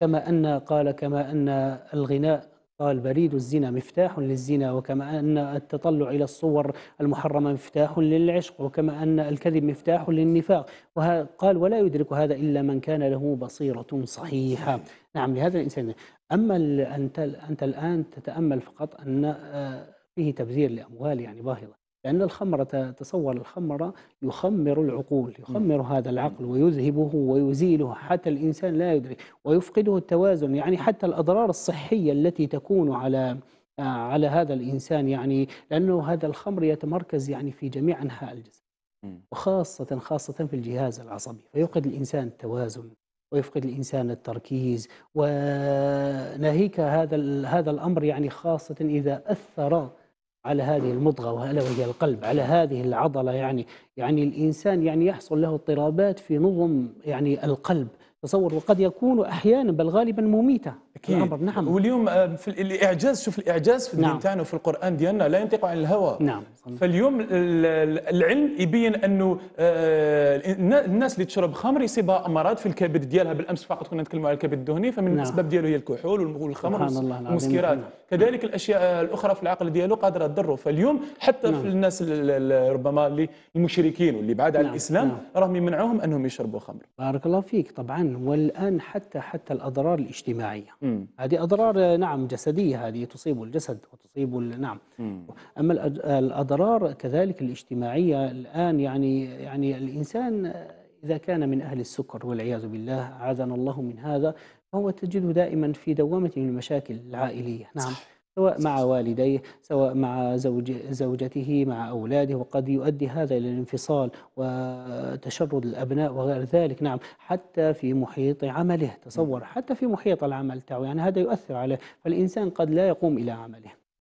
كما أن قال كما أن الغناء قال بريد الزنا مفتاح للزنا وكما أن التطلع إلى الصور المحرمة مفتاح للعشق وكما أن الكذب مفتاح للنفاق قال ولا يدرك هذا إلا من كان له بصيرة صحيحة نعم لهذا الإنسان أما أنت, أنت الآن تتأمل فقط أن آه، فيه تبذير لأموال يعني باهظة لأن الخمرة تصور الخمرة يخمر العقول يخمر هذا العقل ويذهبه ويزيله حتى الإنسان لا يدري ويفقده التوازن يعني حتى الأضرار الصحية التي تكون على آه، على هذا الإنسان يعني لأنه هذا الخمر يتمركز يعني في جميع أنحاء الجسم وخاصة خاصة في الجهاز العصبي فيفقد الإنسان التوازن ويفقد الانسان التركيز وناهيك هذا هذا الامر يعني خاصه اذا اثر على هذه المضغة وهلا وهي القلب على هذه العضلة يعني يعني الإنسان يعني يحصل له اضطرابات في نظم يعني القلب تصور وقد يكون احيانا بل غالبا مميته أكيد. نعم, نعم. واليوم آه، في الاعجاز شوف الاعجاز في الدين نعم. وفي القران ديالنا لا ينطق عن الهوى نعم. فاليوم العلم يبين انه آه، الناس اللي تشرب خمر يصيبها امراض في الكبد ديالها بالامس فقط كنا نتكلموا على الكبد الدهني فمن نعم. الاسباب ديالو هي الكحول والخمر والمسكرات نعم. كذلك الاشياء الاخرى في العقل ديالو قادره تضره فاليوم حتى نعم. في الناس ربما اللي المشركين واللي بعاد عن نعم. الاسلام نعم. راهم يمنعوهم انهم يشربوا خمر بارك الله فيك طبعا والان حتى حتى الاضرار الاجتماعيه هذه اضرار نعم جسديه هذه تصيب الجسد وتصيب نعم م. اما الاضرار الأضرار كذلك الاجتماعية الآن يعني يعني الإنسان إذا كان من أهل السكر والعياذ بالله أعاذنا الله من هذا فهو تجده دائما في دوامة من المشاكل العائلية نعم سواء مع والديه سواء مع زوج زوجته مع أولاده وقد يؤدي هذا إلى الانفصال وتشرد الأبناء وغير ذلك نعم حتى في محيط عمله تصور حتى في محيط العمل تاعه يعني هذا يؤثر عليه فالإنسان قد لا يقوم إلى عمله